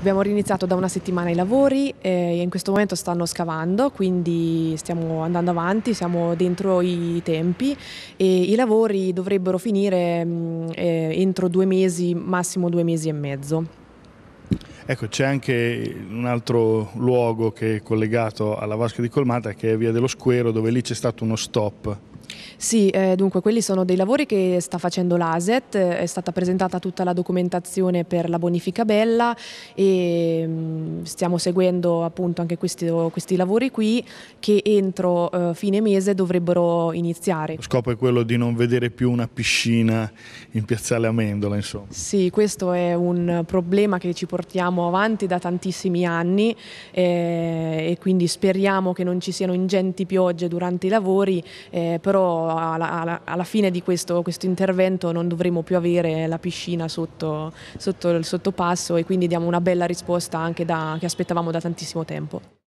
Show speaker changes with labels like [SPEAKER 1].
[SPEAKER 1] Abbiamo riniziato da una settimana i lavori eh, e in questo momento stanno scavando, quindi stiamo andando avanti, siamo dentro i tempi e i lavori dovrebbero finire mm, eh, entro due mesi, massimo due mesi e mezzo.
[SPEAKER 2] Ecco, c'è anche un altro luogo che è collegato alla vasca di Colmata che è via dello Squero, dove lì c'è stato uno stop.
[SPEAKER 1] Sì, eh, dunque quelli sono dei lavori che sta facendo l'ASET, è stata presentata tutta la documentazione per la bonifica bella e mh, mm, stiamo seguendo appunto anche questi, questi lavori qui che entro eh, fine mese dovrebbero iniziare. Lo
[SPEAKER 2] scopo è quello di non vedere più una piscina in piazzale Amendola insomma.
[SPEAKER 1] Sì, questo è un problema che ci portiamo avanti da tantissimi anni eh, e quindi speriamo che non ci siano ingenti piogge durante i lavori, eh, però alla, alla, alla fine di questo, questo, intervento non dovremo più avere la piscina sotto, sotto il sottopasso e quindi diamo una bella risposta anche da, che aspettavamo da tantissimo tempo.